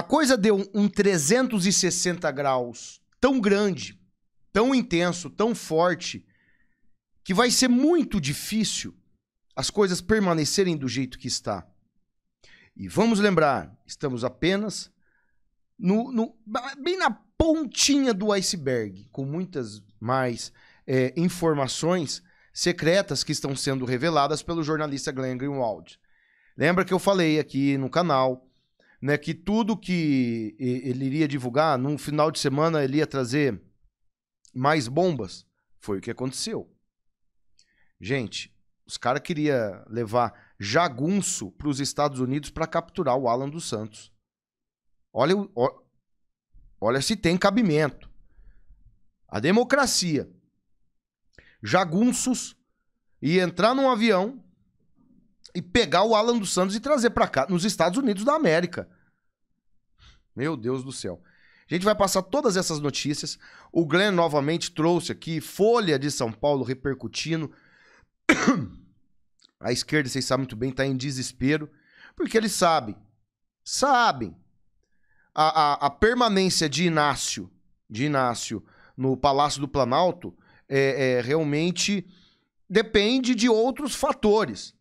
A coisa deu um 360 graus tão grande, tão intenso, tão forte, que vai ser muito difícil as coisas permanecerem do jeito que está. E vamos lembrar, estamos apenas no, no bem na pontinha do iceberg, com muitas mais é, informações secretas que estão sendo reveladas pelo jornalista Glenn Greenwald. Lembra que eu falei aqui no canal né, que tudo que ele iria divulgar, num final de semana ele ia trazer mais bombas. Foi o que aconteceu. Gente, os caras queriam levar jagunço para os Estados Unidos para capturar o Alan dos Santos. Olha, olha, olha se tem cabimento. A democracia. Jagunços e entrar num avião e pegar o Alan dos Santos e trazer para cá, nos Estados Unidos da América. Meu Deus do céu. A gente vai passar todas essas notícias. O Glenn novamente trouxe aqui Folha de São Paulo repercutindo. A esquerda, vocês sabem muito bem, está em desespero, porque eles sabem, sabem, a, a, a, permanência de Inácio, de Inácio no Palácio do Planalto é, é, realmente depende de outros fatores.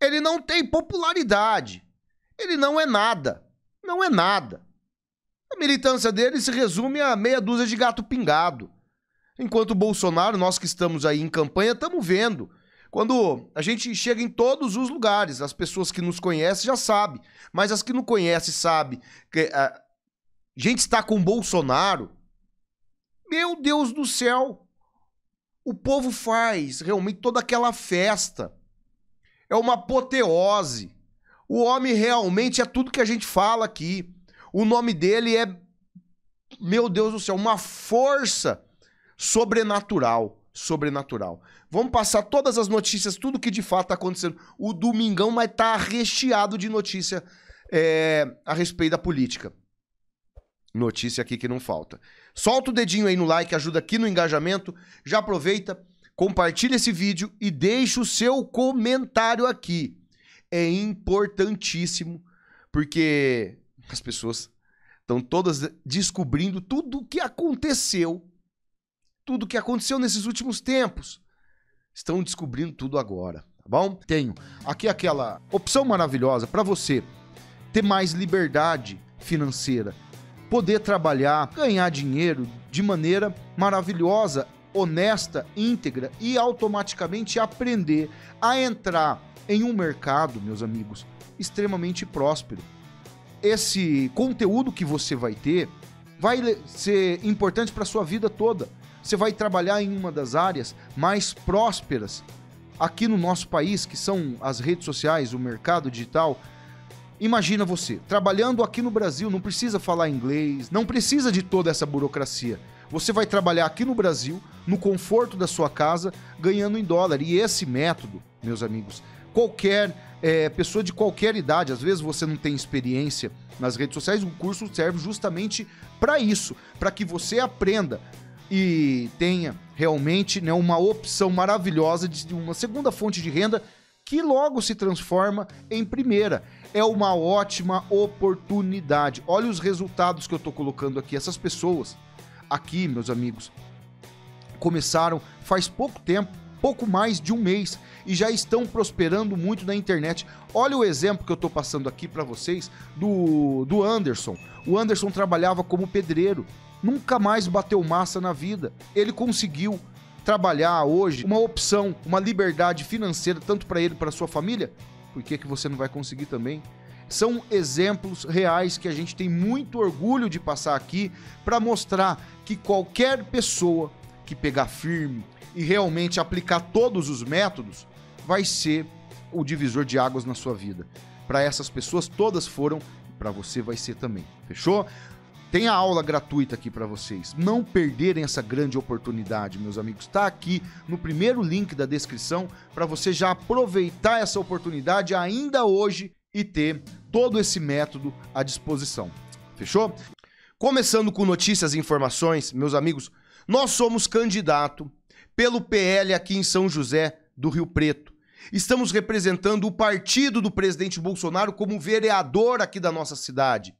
Ele não tem popularidade, ele não é nada, não é nada. A militância dele se resume a meia dúzia de gato pingado. Enquanto o Bolsonaro, nós que estamos aí em campanha, estamos vendo. Quando a gente chega em todos os lugares, as pessoas que nos conhecem já sabem, mas as que não conhecem sabem que ah, a gente está com o Bolsonaro. Meu Deus do céu! O povo faz realmente toda aquela festa. É uma apoteose. O homem realmente é tudo que a gente fala aqui. O nome dele é, meu Deus do céu, uma força sobrenatural. Sobrenatural. Vamos passar todas as notícias, tudo que de fato está acontecendo. O domingão vai estar tá recheado de notícia é, a respeito da política. Notícia aqui que não falta. Solta o dedinho aí no like, ajuda aqui no engajamento. Já aproveita, compartilha esse vídeo e deixa o seu comentário aqui. É importantíssimo, porque as pessoas estão todas descobrindo tudo o que aconteceu. Tudo o que aconteceu nesses últimos tempos. Estão descobrindo tudo agora, tá bom? Tenho aqui aquela opção maravilhosa para você ter mais liberdade financeira, poder trabalhar, ganhar dinheiro de maneira maravilhosa, honesta, íntegra e automaticamente aprender a entrar em um mercado, meus amigos, extremamente próspero esse conteúdo que você vai ter vai ser importante para sua vida toda. Você vai trabalhar em uma das áreas mais prósperas aqui no nosso país, que são as redes sociais, o mercado digital. Imagina você trabalhando aqui no Brasil, não precisa falar inglês, não precisa de toda essa burocracia. Você vai trabalhar aqui no Brasil, no conforto da sua casa, ganhando em dólar. E esse método, meus amigos, qualquer é, pessoa de qualquer idade, às vezes você não tem experiência nas redes sociais, o curso serve justamente para isso, para que você aprenda e tenha realmente né, uma opção maravilhosa de uma segunda fonte de renda que logo se transforma em primeira. É uma ótima oportunidade. Olha os resultados que eu estou colocando aqui. Essas pessoas aqui, meus amigos, começaram faz pouco tempo pouco mais de um mês e já estão prosperando muito na internet. Olha o exemplo que eu estou passando aqui para vocês do, do Anderson. O Anderson trabalhava como pedreiro, nunca mais bateu massa na vida. Ele conseguiu trabalhar hoje uma opção, uma liberdade financeira tanto para ele para sua família. Por que, que você não vai conseguir também? São exemplos reais que a gente tem muito orgulho de passar aqui para mostrar que qualquer pessoa que pegar firme e realmente aplicar todos os métodos, vai ser o divisor de águas na sua vida. Para essas pessoas todas foram, para você vai ser também. Fechou? Tem a aula gratuita aqui para vocês. Não perderem essa grande oportunidade, meus amigos. Está aqui no primeiro link da descrição para você já aproveitar essa oportunidade ainda hoje e ter todo esse método à disposição. Fechou? Começando com notícias e informações, meus amigos, nós somos candidato pelo PL aqui em São José do Rio Preto. Estamos representando o partido do presidente Bolsonaro como vereador aqui da nossa cidade.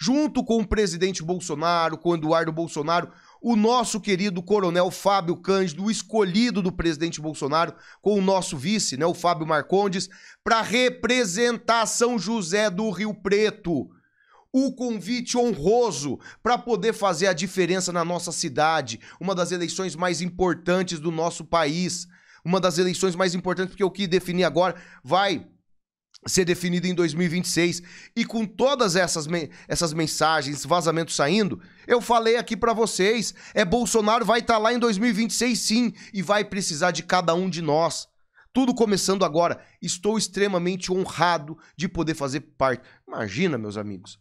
Junto com o presidente Bolsonaro, com Eduardo Bolsonaro, o nosso querido coronel Fábio Cândido, o escolhido do presidente Bolsonaro, com o nosso vice, né, o Fábio Marcondes, para representar São José do Rio Preto o convite honroso para poder fazer a diferença na nossa cidade, uma das eleições mais importantes do nosso país, uma das eleições mais importantes, porque o que definir agora vai ser definido em 2026. E com todas essas, me essas mensagens, vazamentos saindo, eu falei aqui para vocês, é Bolsonaro vai estar tá lá em 2026 sim e vai precisar de cada um de nós. Tudo começando agora. Estou extremamente honrado de poder fazer parte. Imagina, meus amigos,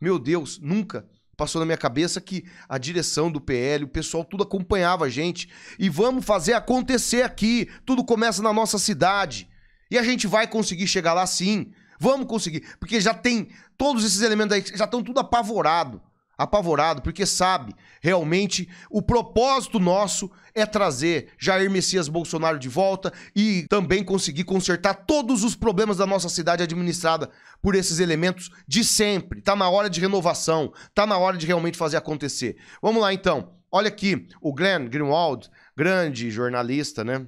meu Deus, nunca passou na minha cabeça que a direção do PL, o pessoal, tudo acompanhava a gente. E vamos fazer acontecer aqui. Tudo começa na nossa cidade. E a gente vai conseguir chegar lá sim. Vamos conseguir. Porque já tem todos esses elementos aí, já estão tudo apavorado apavorado, porque sabe realmente o propósito nosso é trazer Jair Messias Bolsonaro de volta e também conseguir consertar todos os problemas da nossa cidade administrada por esses elementos de sempre. Tá na hora de renovação, tá na hora de realmente fazer acontecer. Vamos lá então. Olha aqui, o Glenn Greenwald, grande jornalista, né?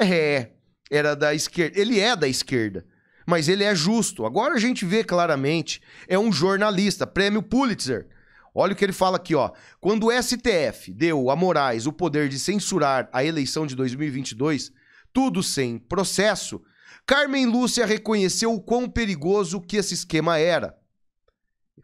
É, era da esquerda. Ele é da esquerda mas ele é justo. Agora a gente vê claramente, é um jornalista, prêmio Pulitzer. Olha o que ele fala aqui, ó. Quando o STF deu a Moraes o poder de censurar a eleição de 2022, tudo sem processo, Carmen Lúcia reconheceu o quão perigoso que esse esquema era.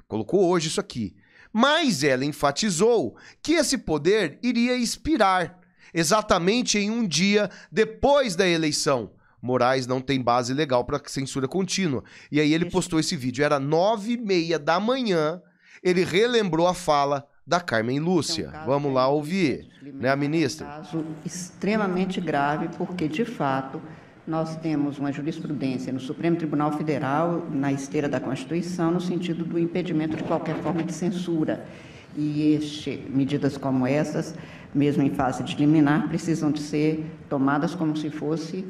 Colocou hoje isso aqui. Mas ela enfatizou que esse poder iria expirar exatamente em um dia depois da eleição, Moraes não tem base legal para censura contínua. E aí ele postou esse vídeo. Era nove e meia da manhã, ele relembrou a fala da Carmen então, Lúcia. Tipo né, é um Vamos lá ouvir, né, a ministra? É um caso extremamente grave, porque, de fato, nós temos uma jurisprudência no Supremo Tribunal Federal, na esteira da Constituição, no sentido do impedimento de qualquer forma de censura. E este, medidas como essas, mesmo em fase de liminar, precisam de ser tomadas como se fosse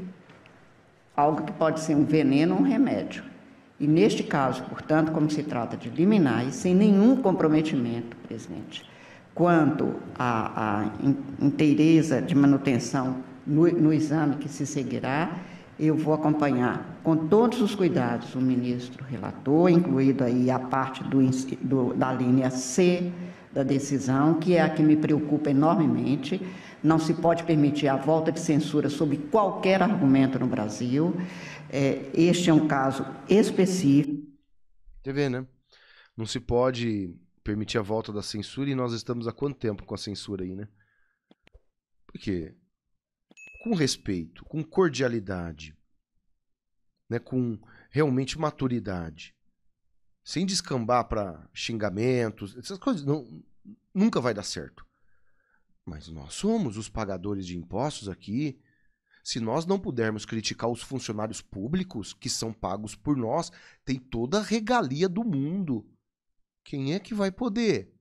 algo que pode ser um veneno ou um remédio. E neste caso, portanto, como se trata de liminar e sem nenhum comprometimento, presidente, quanto à, à inteireza de manutenção no, no exame que se seguirá, eu vou acompanhar com todos os cuidados o ministro relator, incluído aí a parte do, do da linha C, da decisão, que é a que me preocupa enormemente. Não se pode permitir a volta de censura sobre qualquer argumento no Brasil. É, este é um caso específico. TV, né? Não se pode permitir a volta da censura e nós estamos há quanto tempo com a censura aí, né? Porque com respeito, com cordialidade, né, com realmente maturidade, sem descambar para xingamentos, essas coisas, não, nunca vai dar certo. Mas nós somos os pagadores de impostos aqui. Se nós não pudermos criticar os funcionários públicos que são pagos por nós, tem toda a regalia do mundo. Quem é que vai poder?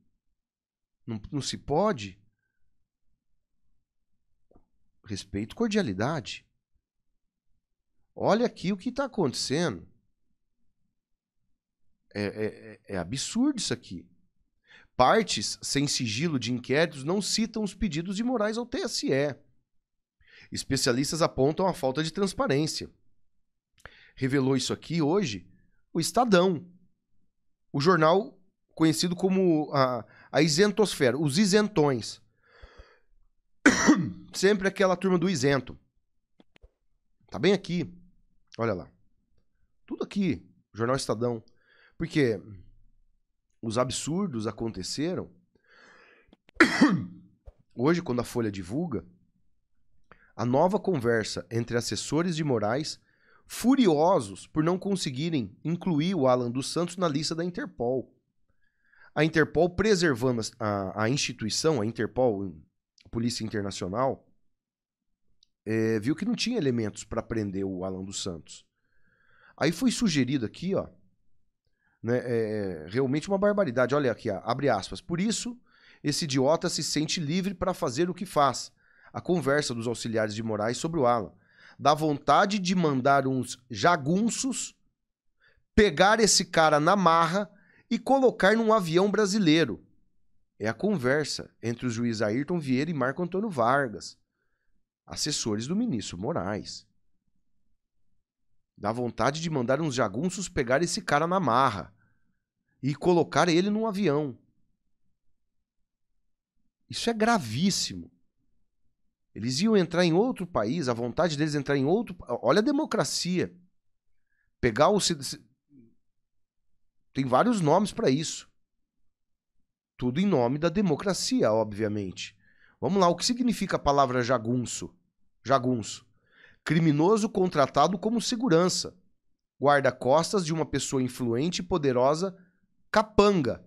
Não, não se pode? Respeito, cordialidade. Olha aqui o que está acontecendo. É é, é, é, absurdo isso aqui. Partes sem sigilo de inquéritos não citam os pedidos de morais ao TSE. Especialistas apontam a falta de transparência. Revelou isso aqui hoje o Estadão, o jornal conhecido como a, a isentosfera, os isentões. Sempre aquela turma do isento. Tá bem aqui. Olha lá. Tudo aqui. Jornal Estadão. Porque os absurdos aconteceram. Hoje, quando a Folha divulga, a nova conversa entre assessores de Moraes, furiosos por não conseguirem incluir o Alan dos Santos na lista da Interpol. A Interpol preservando a, a instituição, a Interpol, a Polícia Internacional, é, viu que não tinha elementos para prender o Alan dos Santos. Aí foi sugerido aqui, ó, né? É, é, realmente uma barbaridade. Olha aqui, abre aspas. Por isso, esse idiota se sente livre para fazer o que faz. A conversa dos auxiliares de Moraes sobre o Alan. Dá vontade de mandar uns jagunços pegar esse cara na marra e colocar num avião brasileiro. É a conversa entre o juiz Ayrton Vieira e Marco Antônio Vargas, assessores do ministro Moraes. Dá vontade de mandar uns jagunços pegar esse cara na marra e colocar ele num avião. Isso é gravíssimo. Eles iam entrar em outro país, a vontade deles é entrar em outro. Olha a democracia. Pegar o. Tem vários nomes para isso. Tudo em nome da democracia, obviamente. Vamos lá, o que significa a palavra jagunço? Jagunço criminoso contratado como segurança, guarda-costas de uma pessoa influente e poderosa, capanga,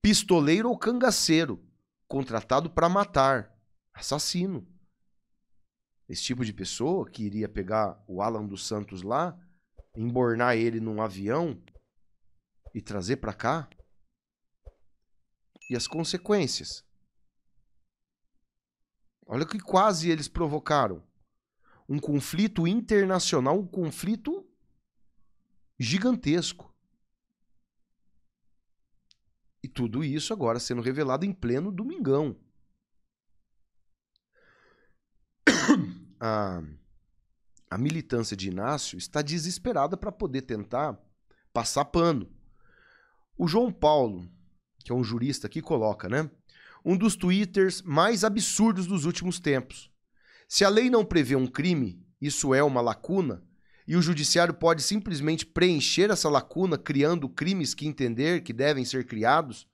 pistoleiro ou cangaceiro, contratado para matar, assassino. Esse tipo de pessoa que iria pegar o Alan dos Santos lá, embornar ele num avião e trazer para cá? E as consequências? Olha o que quase eles provocaram um conflito internacional, um conflito gigantesco. E tudo isso agora sendo revelado em pleno domingão. A, a militância de Inácio está desesperada para poder tentar passar pano. O João Paulo, que é um jurista aqui, coloca, né? Um dos twitters mais absurdos dos últimos tempos. Se a lei não prevê um crime, isso é uma lacuna, e o judiciário pode simplesmente preencher essa lacuna criando crimes que entender que devem ser criados,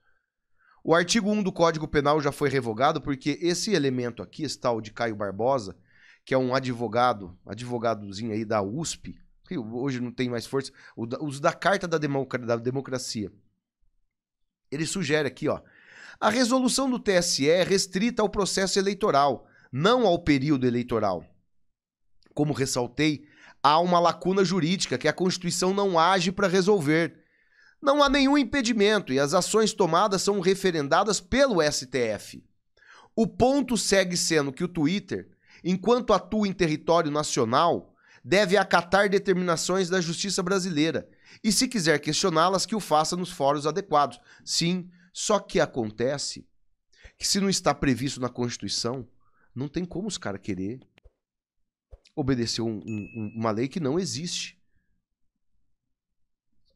o artigo 1 do Código Penal já foi revogado porque esse elemento aqui, esse tal de Caio Barbosa, que é um advogado, advogadozinho aí da USP, que hoje não tem mais força, os da Carta da, da Democracia. Ele sugere aqui, ó. A resolução do TSE é restrita ao processo eleitoral, não ao período eleitoral. Como ressaltei, há uma lacuna jurídica que a Constituição não age para resolver. Não há nenhum impedimento e as ações tomadas são referendadas pelo STF. O ponto segue sendo que o Twitter, enquanto atua em território nacional, deve acatar determinações da justiça brasileira e, se quiser questioná-las, que o faça nos fóruns adequados. Sim, só que acontece que, se não está previsto na Constituição, não tem como os caras querer obedecer um, um, uma lei que não existe.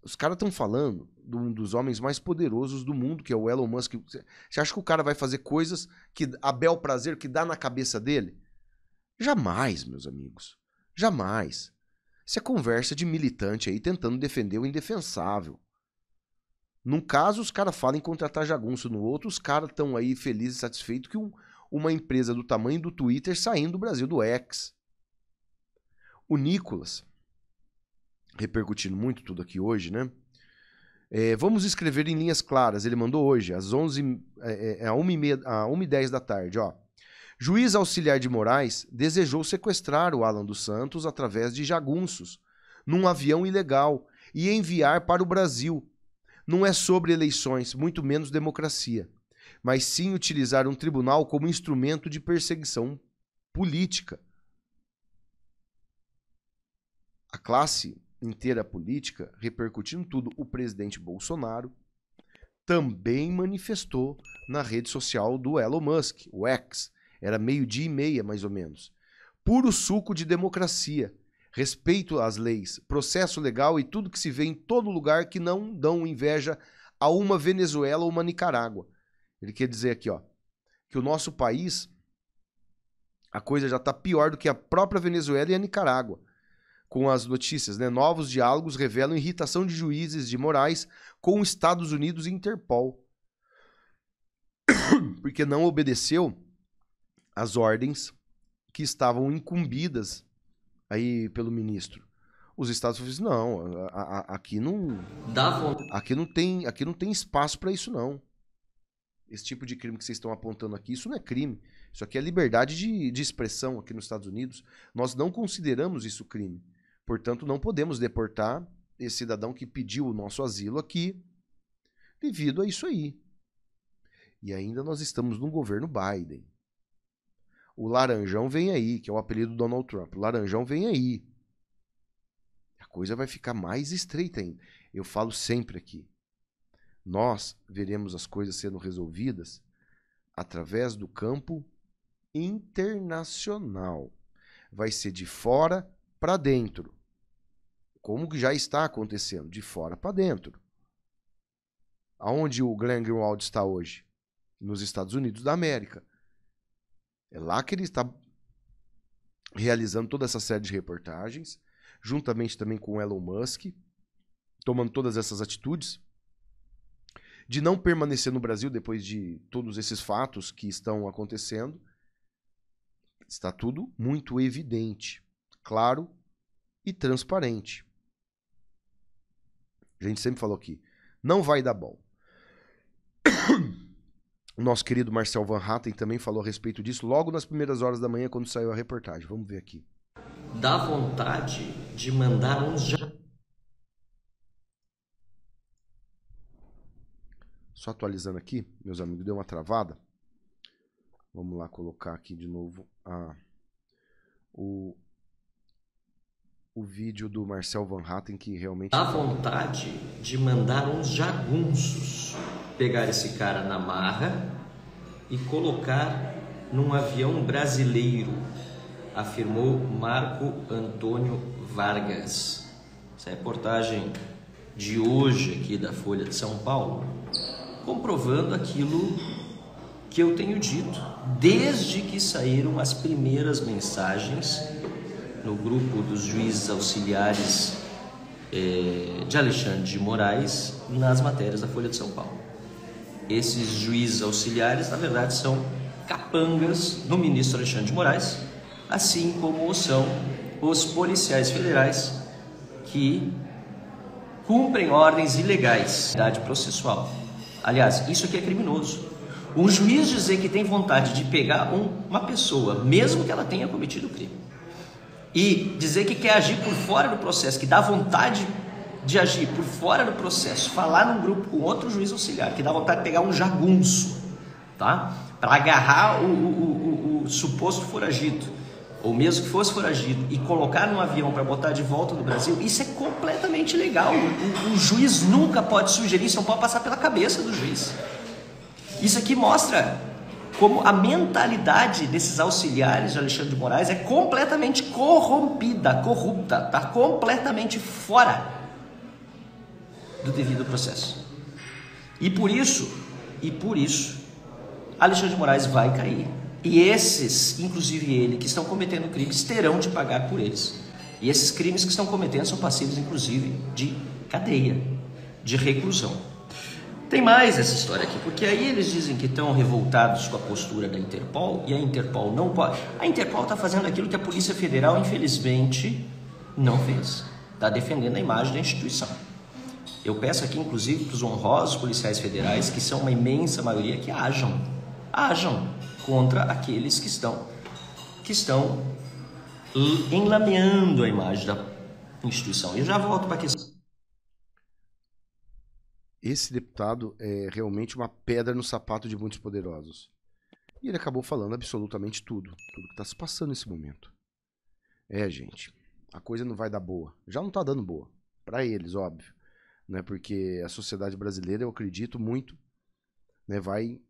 Os caras estão falando de um dos homens mais poderosos do mundo, que é o Elon Musk. Você acha que o cara vai fazer coisas que a bel prazer que dá na cabeça dele? Jamais, meus amigos. Jamais. Isso é conversa de militante aí tentando defender o indefensável. Num caso, os caras falam em contratar jagunço, no outro, os caras estão aí felizes, satisfeitos que um, uma empresa do tamanho do Twitter saindo do Brasil do X. O Nicolas, repercutindo muito tudo aqui hoje, né? É, vamos escrever em linhas claras. Ele mandou hoje, às 11, é, é, é, a 1h10 da tarde. Ó. Juiz auxiliar de Moraes desejou sequestrar o Alan dos Santos através de jagunços, num avião ilegal, e enviar para o Brasil. Não é sobre eleições, muito menos democracia mas sim utilizar um tribunal como instrumento de perseguição política. A classe inteira política, repercutindo tudo, o presidente Bolsonaro também manifestou na rede social do Elon Musk, o X. Era meio-dia e meia, mais ou menos. Puro suco de democracia, respeito às leis, processo legal e tudo que se vê em todo lugar que não dão inveja a uma Venezuela ou uma Nicarágua. Ele quer dizer aqui, ó, que o nosso país a coisa já está pior do que a própria Venezuela e a Nicarágua. Com as notícias, né? Novos diálogos revelam irritação de juízes de Moraes com Estados Unidos e Interpol. Porque não obedeceu às ordens que estavam incumbidas aí pelo ministro. Os Estados Unidos não, a, a, aqui não, aqui não tem, aqui não tem espaço para isso não esse tipo de crime que vocês estão apontando aqui, isso não é crime. Isso aqui é liberdade de, de expressão aqui nos Estados Unidos. Nós não consideramos isso crime. Portanto, não podemos deportar esse cidadão que pediu o nosso asilo aqui devido a isso aí. E ainda nós estamos num governo Biden. O Laranjão vem aí, que é o apelido do Donald Trump. O Laranjão vem aí. A coisa vai ficar mais estreita ainda. Eu falo sempre aqui nós veremos as coisas sendo resolvidas através do campo internacional. Vai ser de fora para dentro. Como que já está acontecendo? De fora para dentro. Aonde o Glenn Greenwald está hoje? Nos Estados Unidos da América. É lá que ele está realizando toda essa série de reportagens, juntamente também com o Elon Musk, tomando todas essas atitudes de não permanecer no Brasil depois de todos esses fatos que estão acontecendo. Está tudo muito evidente, claro e transparente. A gente sempre falou aqui, não vai dar bom. O nosso querido Marcel Van Hatten também falou a respeito disso logo nas primeiras horas da manhã quando saiu a reportagem. Vamos ver aqui. Dá vontade de mandar uns Só atualizando aqui, meus amigos, deu uma travada. Vamos lá colocar aqui de novo a, o, o vídeo do Marcel Van Hatten que realmente... Dá vontade de mandar uns jagunços pegar esse cara na marra e colocar num avião brasileiro, afirmou Marco Antônio Vargas. Essa é a reportagem de hoje aqui da Folha de São Paulo comprovando aquilo que eu tenho dito desde que saíram as primeiras mensagens no grupo dos juízes auxiliares eh, de Alexandre de Moraes nas matérias da Folha de São Paulo. Esses juízes auxiliares, na verdade, são capangas do ministro Alexandre de Moraes, assim como são os policiais federais que cumprem ordens ilegais, da processual. Aliás, isso aqui é criminoso. Um juiz dizer que tem vontade de pegar um, uma pessoa, mesmo que ela tenha cometido o crime, e dizer que quer agir por fora do processo, que dá vontade de agir por fora do processo, falar num grupo com outro juiz auxiliar, que dá vontade de pegar um jagunço, tá? Para agarrar o, o, o, o suposto foragido ou mesmo que fosse foragido, e colocar num avião para botar de volta no Brasil, isso é completamente legal. O, o, juiz nunca pode sugerir, isso não é pode passar pela cabeça do juiz. Isso aqui mostra como a mentalidade desses auxiliares de Alexandre de Moraes é completamente corrompida, corrupta, está completamente fora do devido processo. E por isso, e por isso, Alexandre de Moraes vai cair e esses, inclusive ele, que estão cometendo crimes, terão de pagar por eles. E esses crimes que estão cometendo são passíveis, inclusive, de cadeia, de reclusão. Tem mais essa história aqui, porque aí eles dizem que estão revoltados com a postura da Interpol e a Interpol não pode. A Interpol está fazendo aquilo que a Polícia Federal, infelizmente, não fez. Está defendendo a imagem da instituição. Eu peço aqui, inclusive, para os honrosos policiais federais, que são uma imensa maioria, que ajam. Ajam contra aqueles que estão que estão enlameando a imagem da instituição. Eu já volto para a questão. Esse deputado é realmente uma pedra no sapato de muitos poderosos. E ele acabou falando absolutamente tudo, tudo que está se passando nesse momento. É, gente, a coisa não vai dar boa. Já não está dando boa. Para eles, óbvio. Né? Porque a sociedade brasileira, eu acredito muito, né, vai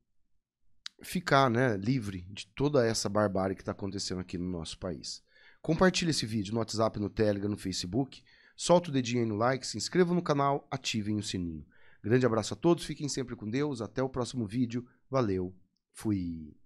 ficar né, livre de toda essa barbárie que está acontecendo aqui no nosso país. Compartilhe esse vídeo no WhatsApp, no Telegram, no Facebook. Solta o dedinho aí no like, se inscreva no canal, ativem o sininho. Grande abraço a todos, fiquem sempre com Deus. Até o próximo vídeo. Valeu, fui.